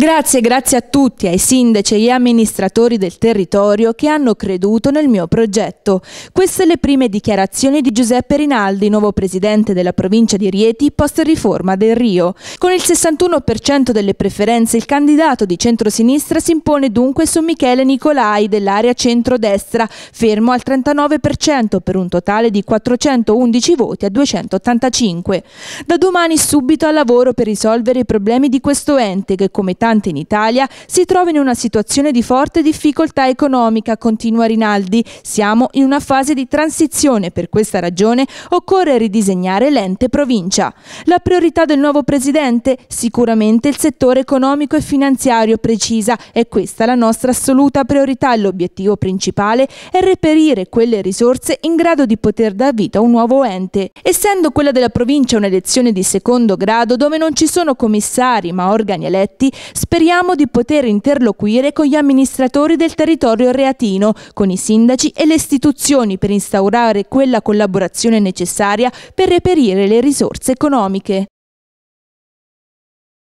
Grazie, grazie a tutti, ai sindaci e agli amministratori del territorio che hanno creduto nel mio progetto. Queste le prime dichiarazioni di Giuseppe Rinaldi, nuovo presidente della provincia di Rieti, post riforma del Rio. Con il 61% delle preferenze il candidato di centrosinistra si impone dunque su Michele Nicolai dell'area centrodestra, fermo al 39% per un totale di 411 voti a 285. Da domani subito al lavoro per risolvere i problemi di questo ente che come tanto abitante in Italia si trova in una situazione di forte difficoltà economica, continua Rinaldi. Siamo in una fase di transizione, per questa ragione occorre ridisegnare l'ente provincia. La priorità del nuovo presidente? Sicuramente il settore economico e finanziario, precisa, è questa la nostra assoluta priorità. L'obiettivo principale è reperire quelle risorse in grado di poter dar vita a un nuovo ente. Essendo quella della provincia un'elezione di secondo grado dove non ci sono commissari ma organi eletti, Speriamo di poter interloquire con gli amministratori del territorio reatino, con i sindaci e le istituzioni per instaurare quella collaborazione necessaria per reperire le risorse economiche.